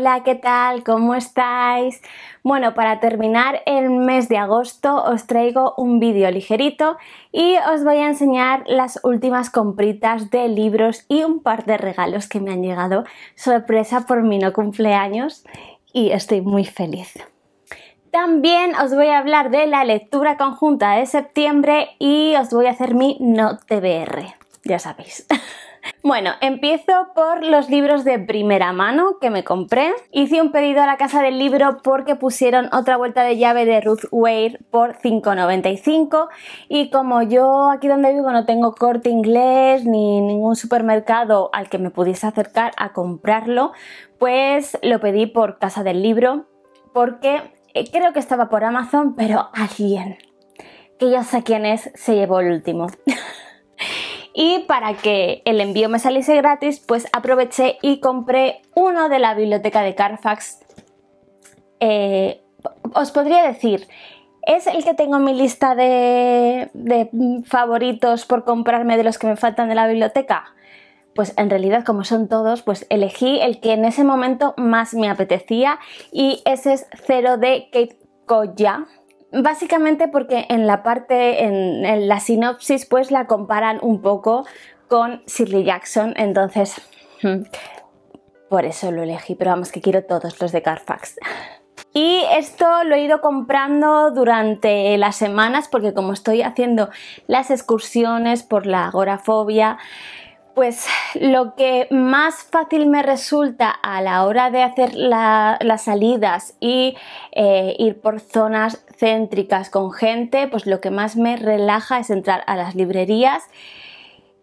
Hola, ¿qué tal? ¿Cómo estáis? Bueno, para terminar el mes de agosto os traigo un vídeo ligerito y os voy a enseñar las últimas compritas de libros y un par de regalos que me han llegado sorpresa por mi no cumpleaños y estoy muy feliz. También os voy a hablar de la lectura conjunta de septiembre y os voy a hacer mi no TBR, ya sabéis. Bueno, empiezo por los libros de primera mano que me compré. Hice un pedido a la casa del libro porque pusieron otra vuelta de llave de Ruth Weir por 5,95 y como yo aquí donde vivo no tengo corte inglés ni ningún supermercado al que me pudiese acercar a comprarlo, pues lo pedí por casa del libro porque eh, creo que estaba por Amazon, pero alguien que ya sé quién es se llevó el último. Y para que el envío me saliese gratis, pues aproveché y compré uno de la biblioteca de Carfax. Eh, os podría decir, es el que tengo en mi lista de, favoritos por comprarme de los que me faltan de la biblioteca pues en realidad como son todos, pues elegí el que en ese momento más me apetecía y ese es Cero de Kate Koya, Básicamente porque en la parte, en, la sinopsis, pues la comparan un poco con Shirley Jackson, entonces hmm, por eso lo elegí, pero vamos que quiero todos los de Carfax. Y esto lo he ido comprando durante las semanas porque como estoy haciendo las excursiones por la agorafobia, pues lo que más fácil me resulta a la hora de hacer las salidas y eh, ir por zonas céntricas con gente, pues lo que más me relaja es entrar a las librerías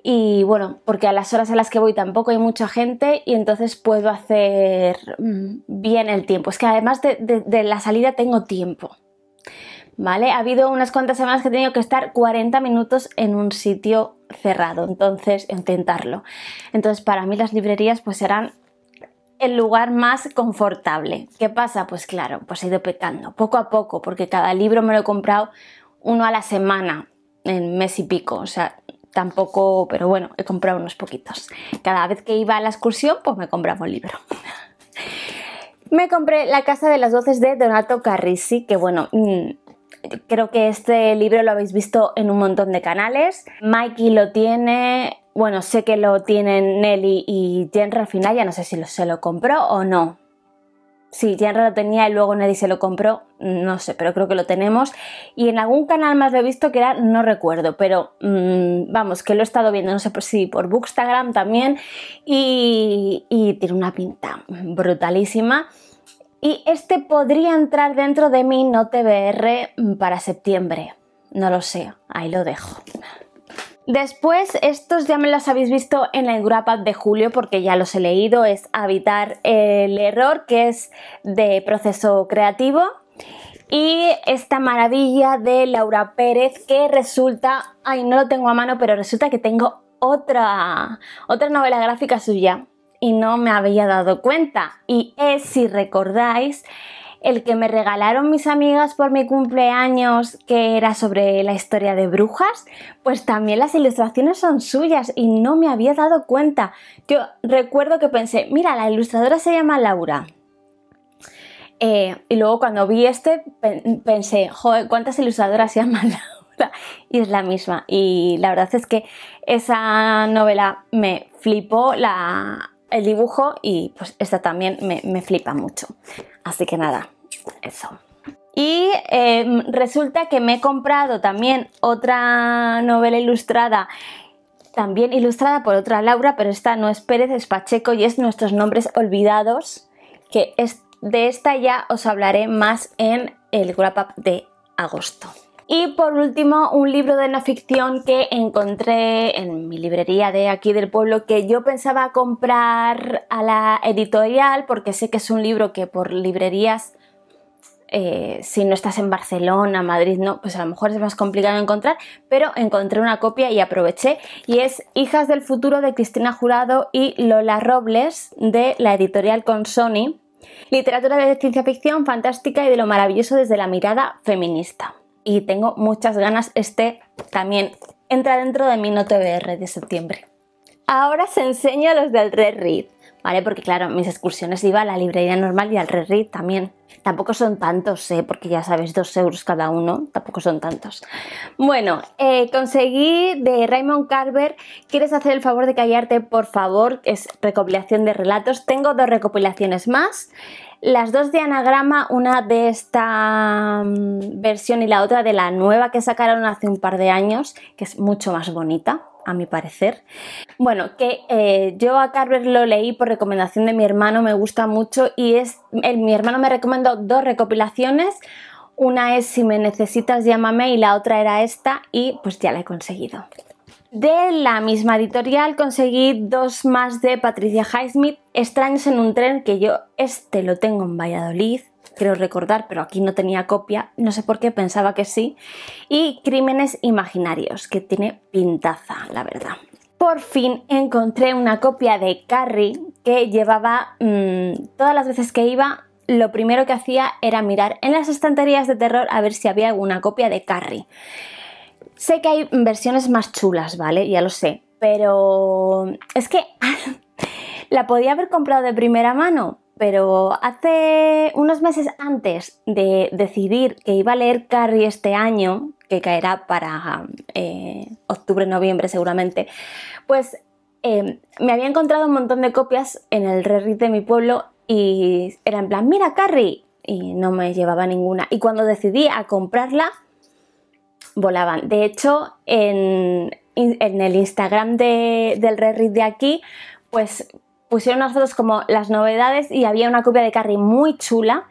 y bueno, porque a las horas a las que voy tampoco hay mucha gente y entonces puedo hacer mm, bien el tiempo. Es que además de la salida tengo tiempo. ¿vale? Ha habido unas cuantas semanas que he tenido que estar 40 minutos en un sitio cerrado, entonces intentarlo. Entonces para mí las librerías pues serán el lugar más confortable. ¿Qué pasa? Pues claro, pues he ido petando poco a poco, porque cada libro me lo he comprado uno a la semana, en mes y pico, o sea, tampoco, pero bueno, he comprado unos poquitos. Cada vez que iba a la excursión, pues me compraba un libro. me compré La Casa de las Voces de Donato Carrisi, que bueno, mm, Creo que este libro lo habéis visto en un montón de canales. Mikey lo tiene, bueno, sé que lo tienen Nelly y Jenra al final, ya no sé si lo, se lo compró o no. si Jenra lo tenía y luego Nelly se lo compró, no sé, pero creo que lo tenemos. Y en algún canal más lo he visto que era, no recuerdo, pero mm, vamos, que lo he estado viendo, no sé si por Bookstagram también. Y, y tiene una pinta brutalísima. Y este podría entrar dentro de mi TBR mm, para septiembre. No lo sé, ahí lo dejo. Después, estos ya me los habéis visto en el wrap de julio porque ya los he leído, es Habitar el Error, que es de proceso creativo, y esta maravilla de Laura Pérez que resulta, ay no lo tengo a mano, pero resulta que tengo otra, otra novela gráfica suya y no me había dado cuenta. Y es, si recordáis, el que me regalaron mis amigas por mi cumpleaños, que era sobre la historia de brujas, pues también las ilustraciones son suyas y no me había dado cuenta. Yo recuerdo que pensé, mira, la ilustradora se llama Laura. Eh, y luego cuando vi este pensé, joder, ¿cuántas ilustradoras se llaman Laura? Y es la misma. Y la verdad es que esa novela me flipó, la, el dibujo y pues esta también me, flipa mucho. Así que nada, eso. Y em, resulta que me he comprado también otra novela ilustrada, también ilustrada por otra Laura, pero esta no es Pérez, es Pacheco y es Nuestros Nombres Olvidados, que es, de esta ya os hablaré más en el wrap-up de agosto. Y por último, un libro de no ficción que encontré en mi librería de aquí del pueblo que yo pensaba comprar a la editorial porque sé que es un libro que por librerías eh, si no estás en Barcelona, Madrid, no, pues a lo mejor es más complicado encontrar, pero encontré una copia y aproveché. Y es Hijas del Futuro de Cristina Jurado y Lola Robles de la editorial con Sony. Literatura de ciencia ficción fantástica y de lo maravilloso desde la mirada feminista y tengo muchas ganas. Este también entra dentro de mi Note BR de septiembre. Ahora se enseño los del Red Read, ¿vale? Porque claro, mis excursiones iba a la librería normal y al Red Read también. Tampoco son tantos, ¿eh? Porque ya sabes, dos euros cada uno, tampoco son tantos. Bueno, eh, conseguí de Raymond Carver, ¿quieres hacer el favor de callarte, por favor? Es recopilación de relatos. Tengo dos recopilaciones más. Las dos de anagrama, una de esta mm, versión y la otra de la nueva que sacaron hace un par de años, que es mucho más bonita, a mi parecer. Bueno, que eh, yo a Carver lo leí por recomendación de mi hermano, me gusta mucho y es, mi hermano me recomendó dos recopilaciones. Una es Si me necesitas, llámame y la otra era esta y pues ya la he conseguido. De la misma editorial conseguí dos más de Patricia Highsmith, Extraños en un tren, que yo este lo tengo en Valladolid, creo recordar, pero aquí no tenía copia, no sé por qué, pensaba que sí, y Crímenes Imaginarios, que tiene pintaza, la verdad. Por fin encontré una copia de Carrie que llevaba mm, todas las veces que iba lo primero que hacía era mirar en las estanterías de terror a ver si había alguna copia de Carrie. Sé que hay versiones más chulas, ¿vale? Ya lo sé. Pero es que la podía haber comprado de primera mano, pero hace unos meses antes de decidir que iba a leer Carrie este año, que caerá para eh, octubre, noviembre seguramente, pues eh, me había encontrado un montón de copias en el Reddit de mi pueblo y era en plan, mira Carrie, y no me llevaba ninguna. Y cuando decidí a comprarla, volaban. De hecho, en, el Instagram de, del Reddit de aquí, pues pusieron unas fotos como las novedades y había una copia de Carrie muy chula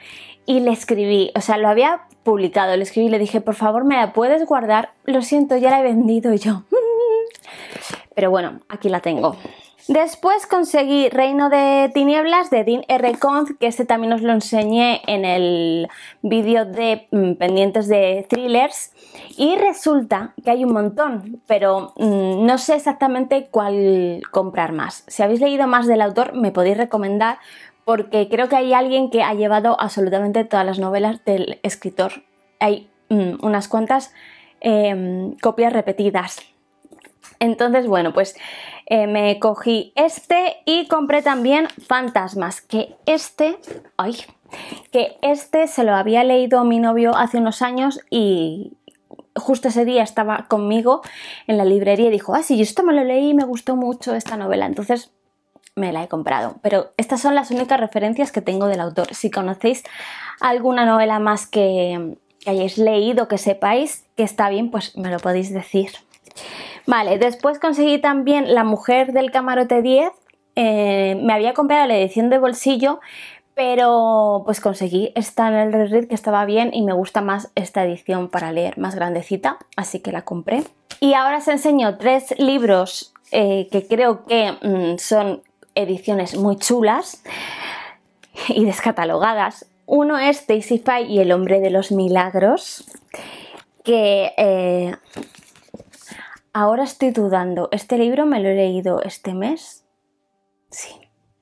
y le escribí, o sea, lo había publicado, le escribí y le dije, por favor, ¿me la puedes guardar? Lo siento, ya la he vendido yo. Pero bueno, aquí la tengo. Después conseguí Reino de Tinieblas de Dean R. Conz, que este también os lo enseñé en el vídeo de mm, pendientes de thrillers. Y resulta que hay un montón, pero mm, no sé exactamente cuál comprar más. Si habéis leído más del autor, me podéis recomendar, porque creo que hay alguien que ha llevado absolutamente todas las novelas del escritor. Hay mm, unas cuantas em, copias repetidas. Entonces, bueno, pues eh, me cogí este y compré también Fantasmas, que este, ay, que este se lo había leído mi novio hace unos años y justo ese día estaba conmigo en la librería y dijo, ah, sí, yo esto me lo leí y me gustó mucho esta novela, entonces me la he comprado. Pero estas son las únicas referencias que tengo del autor. Si conocéis alguna novela más que, que hayáis leído, que sepáis que está bien, pues me lo podéis decir. Vale, después conseguí también La Mujer del Camarote 10. Eh, me había comprado la edición de bolsillo, pero pues conseguí esta en el Reddit que estaba bien y me gusta más esta edición para leer, más grandecita, así que la compré. Y ahora os enseño tres libros eh, que creo que mm, son ediciones muy chulas y descatalogadas. Uno es Daisy Fay y el hombre de los milagros, que eh, Ahora estoy dudando, ¿este libro me lo he leído este mes? Sí,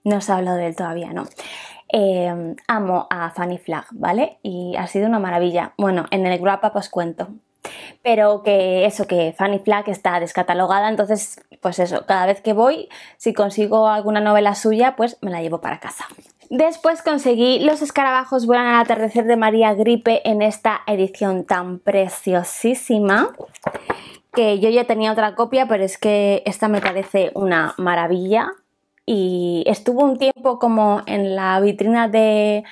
no se ha hablado de él todavía, ¿no? Em, amo a Fanny Flag, ¿vale? Y ha sido una maravilla. Bueno, en el wrap-up os cuento. Pero que eso, que Fanny Flag está descatalogada, entonces, pues eso, cada vez que voy, si consigo alguna novela suya, pues me la llevo para casa. Después conseguí Los escarabajos vuelan al atardecer de María Gripe en esta edición tan preciosísima que yo ya tenía otra copia, pero es que esta me parece una maravilla. Y estuvo un tiempo como en la vitrina de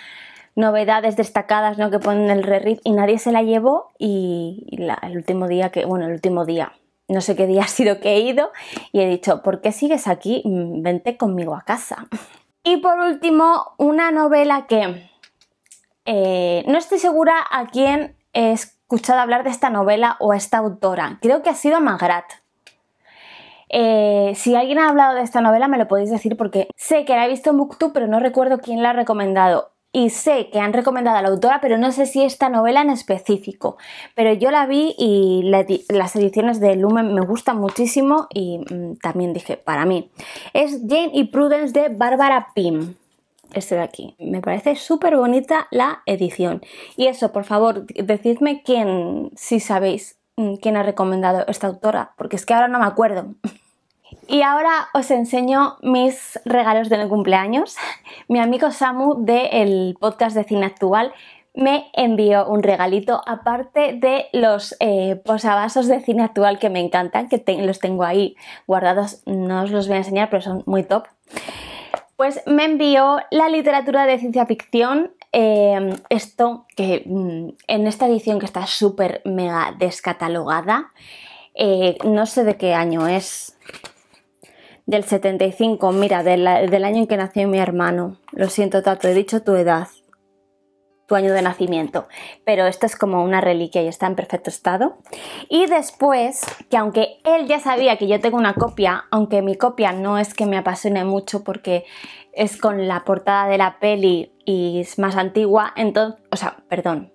novedades destacadas ¿no? que ponen el re-rip y nadie se la llevó y el último día que, bueno, el último día, no sé qué día ha sido que he ido y he dicho, ¿por qué sigues aquí? Vente conmigo a casa. Y por último, una novela que eh, no estoy segura a quién es escuchado hablar de esta novela o esta autora. Creo que ha sido Magrat. Eh, si alguien ha hablado de esta novela me lo podéis decir porque sé que la he visto en Booktube pero no recuerdo quién la ha recomendado y sé que han recomendado a la autora, pero no sé si esta novela en específico. Pero yo la vi y las ediciones de Lumen me gustan muchísimo y mm, también dije, para mí. Es Jane y Prudence de Bárbara Pym este de aquí. Me parece súper bonita la edición. Y eso, por favor, decidme quién, si sabéis mm, quién ha recomendado esta autora, porque es que ahora no me acuerdo. Y ahora os enseño mis regalos de mi cumpleaños. Mi amigo Samu del podcast de Cine Actual me envió un regalito, aparte de los eh, posavasos de cine actual que me encantan, que los tengo ahí guardados, no os los voy a enseñar, pero son muy top pues me envió la literatura de ciencia ficción. Em, esto que mm, en esta edición que está súper mega descatalogada, eh, no sé de qué año es, del 75, mira, del, del año en que nació mi hermano. Lo siento, Tato, he dicho tu edad año de nacimiento. Pero esto es como una reliquia y está en perfecto estado. Y después, que aunque él ya sabía que yo tengo una copia, aunque mi copia no es que me apasione mucho porque es con la portada de la peli y es más antigua, entonces, o sea, perdón,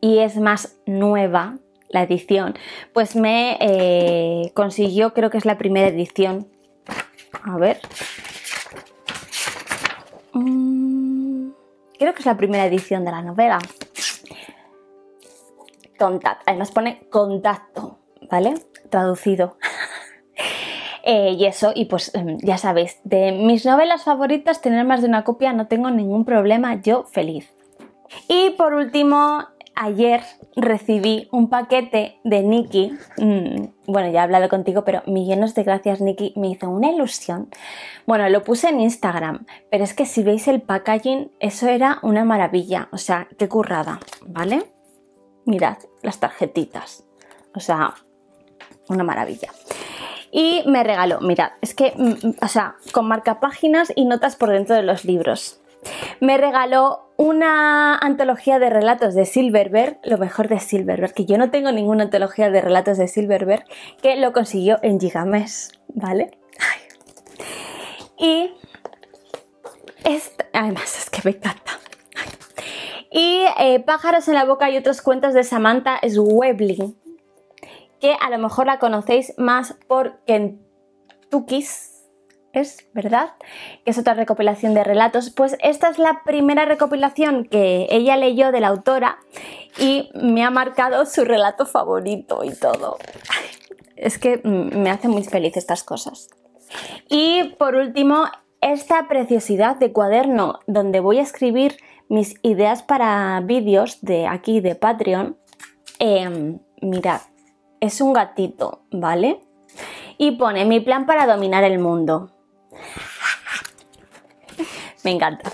y es más nueva la edición, pues me eh, consiguió, creo que es la primera edición. A ver, Creo que es la primera edición de la novela. Contact, además pone contacto, ¿vale? Traducido. Eh, y eso, y pues em, ya sabéis, de mis novelas favoritas, tener más de una copia no tengo ningún problema, yo feliz. Y por último, ayer recibí un paquete de Nikki. Mm, bueno, ya he hablado contigo, pero millones de gracias, Nikki. Me hizo una ilusión. Bueno, lo puse en Instagram, pero es que si veis el packaging, eso era una maravilla. O sea, qué currada, ¿vale? Mirad las tarjetitas. O sea, una maravilla. Y me regaló, mirad, es que, mm, mm, o sea, con marca páginas y notas por dentro de los libros me regaló una antología de relatos de Silverberg, lo mejor de Silverberg, que yo no tengo ninguna antología de relatos de Silverberg, que lo consiguió en Gigamesh, ¿vale? Y además es que me encanta. Y eh, Pájaros en la boca y otros cuentos de Samantha Swebling, que a lo mejor la conocéis más por Kentucky's es verdad, que es otra recopilación de relatos. Pues esta es la primera recopilación que ella leyó de la autora y me ha marcado su relato favorito y todo. Es que me hace muy feliz estas cosas. Y por último, esta preciosidad de cuaderno donde voy a escribir mis ideas para vídeos de aquí de Patreon. Mira, em, mirad, es un gatito, ¿vale? Y pone mi plan para dominar el mundo. Me encanta.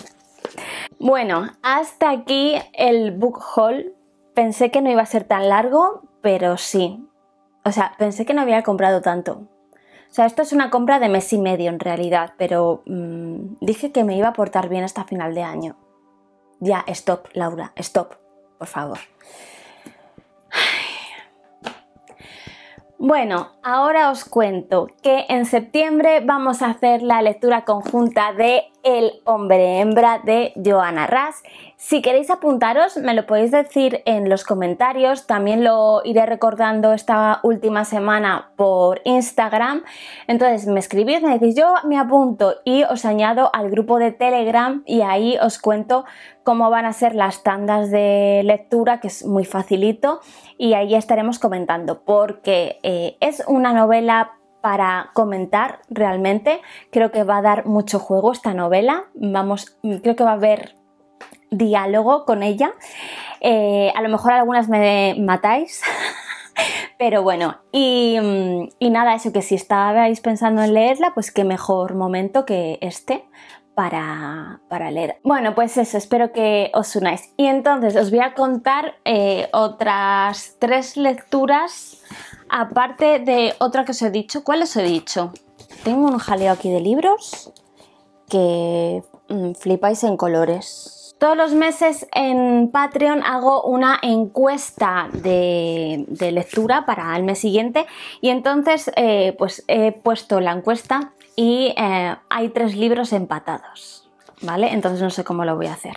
Bueno, hasta aquí el book haul. Pensé que no iba a ser tan largo, pero sí. O sea, pensé que no había comprado tanto. O sea, esto es una compra de mes y medio en realidad, pero mm, dije que me iba a portar bien hasta final de año. Ya, stop, Laura, stop, por favor. Bueno, ahora os cuento que en septiembre vamos a hacer la lectura conjunta de el hombre hembra de Joana Ras. Si queréis apuntaros, me lo podéis decir en los comentarios. También lo iré recordando esta última semana por Instagram. Entonces me escribís, me decís yo me apunto y os añado al grupo de Telegram y ahí os cuento cómo van a ser las tandas de lectura, que es muy facilito, y ahí estaremos comentando porque eh, es una novela para comentar realmente. Creo que va a dar mucho juego esta novela. Vamos, creo que va a haber diálogo con ella. Eh, a lo mejor algunas me matáis. Pero bueno, mm, y, nada, eso que si estabais pensando en leerla, pues qué mejor momento que este para, para leer. Bueno, pues eso, espero que os unáis. Y entonces os voy a contar eh, otras tres lecturas Aparte de otra que os he dicho, ¿cuál os he dicho? Tengo un jaleo aquí de libros que mm, flipáis en colores. Todos los meses en Patreon hago una encuesta de, lectura para el mes siguiente y entonces eh, pues he puesto la encuesta y eh, hay tres libros empatados, ¿vale? Entonces no sé cómo lo voy a hacer.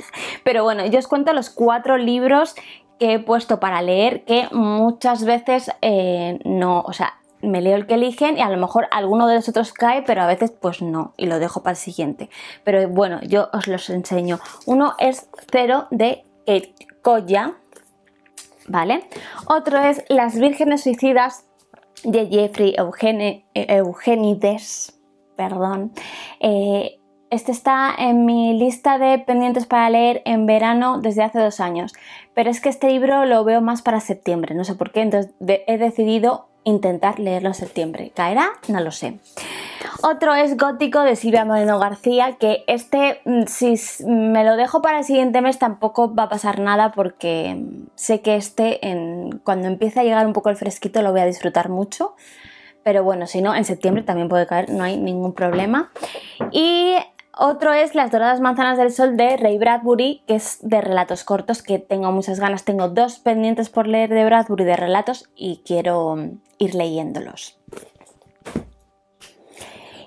Pero bueno, yo os cuento los cuatro libros que he puesto para leer que muchas veces eh, no, o sea, me leo el que eligen y a lo mejor alguno de los otros cae, pero a veces pues no, y lo dejo para el siguiente. Pero bueno, yo os los enseño. Uno es Cero de Kate coya ¿vale? Otro es Las Vírgenes Suicidas de Jeffrey Eugene, Eugenides, perdón. Eh, este está en mi lista de pendientes para leer en verano desde hace dos años, pero es que este libro lo veo más para septiembre, no sé por qué, entonces he decidido intentar leerlo en septiembre. ¿Caerá? No lo sé. Otro es Gótico de Silvia Moreno García, que este, mm, si me lo dejo para el siguiente mes, tampoco va a pasar nada porque mm, sé que este, cuando empiece a llegar un poco el fresquito, lo voy a disfrutar mucho. Pero bueno, si no, en septiembre también puede caer, no hay ningún problema. Y otro es Las Doradas Manzanas del Sol de Ray Bradbury, que es de relatos cortos, que tengo muchas ganas. Tengo dos pendientes por leer de Bradbury de relatos y quiero mm, ir leyéndolos.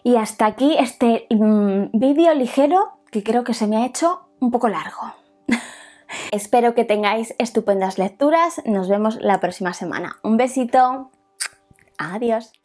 Y hasta aquí este mm, vídeo ligero que creo que se me ha hecho un poco largo. Espero que tengáis estupendas lecturas. Nos vemos la próxima semana. Un besito. Adiós.